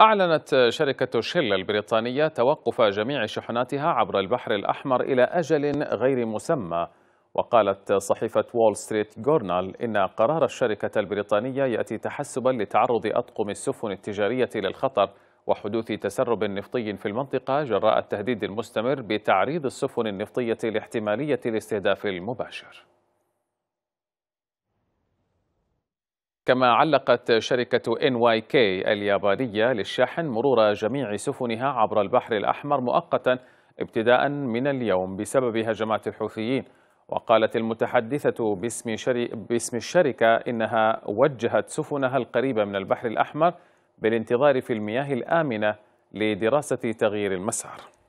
أعلنت شركة شيل البريطانية توقف جميع شحناتها عبر البحر الأحمر إلى أجل غير مسمى وقالت صحيفة وول ستريت جورنال إن قرار الشركة البريطانية يأتي تحسبا لتعرض أطقم السفن التجارية للخطر وحدوث تسرب نفطي في المنطقة جراء التهديد المستمر بتعريض السفن النفطية لاحتمالية الاستهداف المباشر كما علقت شركة NYK اليابانية للشحن مرور جميع سفنها عبر البحر الأحمر مؤقتا ابتداء من اليوم بسبب هجمات الحوثيين وقالت المتحدثة باسم, شري... باسم الشركة إنها وجهت سفنها القريبة من البحر الأحمر بالانتظار في المياه الآمنة لدراسة تغيير المسار